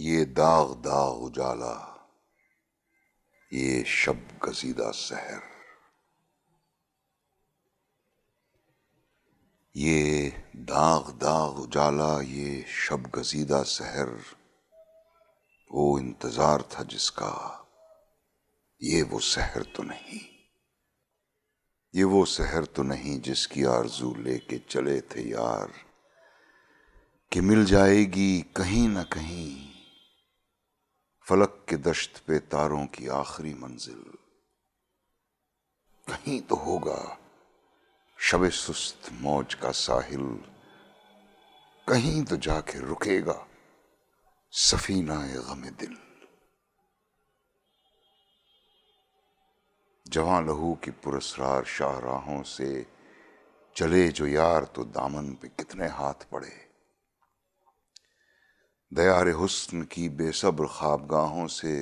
ये दाग दाग उजाला ये शब कसीदा सहर ये दाग दाग उजाला ये शब गजीदा सहर वो इंतज़ार था जिसका ये वो सहर तो नहीं ये वो सहर तो नहीं जिसकी आरजू लेके चले थे यार कि मिल जाएगी कहीं ना कहीं फलक के दश्त पे तारों की आखिरी मंजिल कहीं तो होगा शबे सुस्त मौज का साहिल कहीं तो जाके रुकेगा सफीना गम दिल जवां लहू की पुरस्कार शाहराहों से चले जो यार तो दामन पे कितने हाथ पड़े दयार हुस्न की बेसब्र ख्वाबगाहों से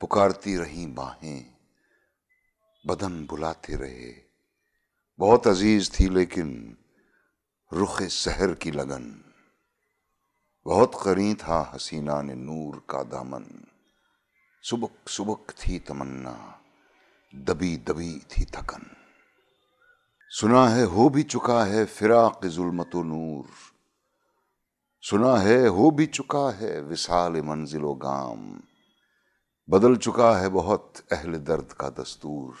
पुकारती रहीं बाहें बदन बुलाते रहे बहुत अजीज थी लेकिन रुख सहर की लगन बहुत करी था हसीना ने नूर का दामन सुबक सुबक थी तमन्ना दबी दबी थी थकन सुना है हो भी चुका है फिराक जुलमत नूर सुना है हो भी चुका है विशाल मंजिलो गाम बदल चुका है बहुत अहल दर्द का दस्तूर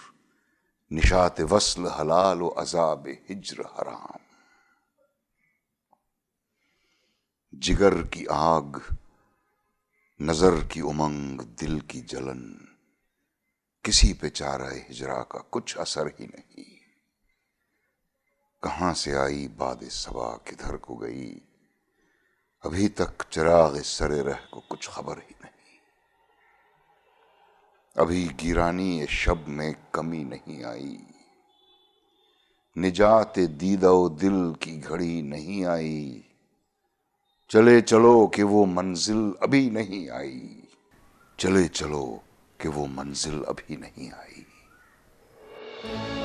निशात वसल हलाल व अजाब हिजर हराम जिगर की आग नजर की उमंग दिल की जलन किसी पे चारा हिजरा का कुछ असर ही नहीं कहां से आई बाद सबा किधर को गई अभी तक चिराग सरे रह को कुछ खबर ही नहीं अभी गिरानी शब में कमी नहीं आई निजात दीदो दिल की घड़ी नहीं आई चले चलो कि वो मंजिल अभी नहीं आई चले चलो कि वो मंजिल अभी नहीं आई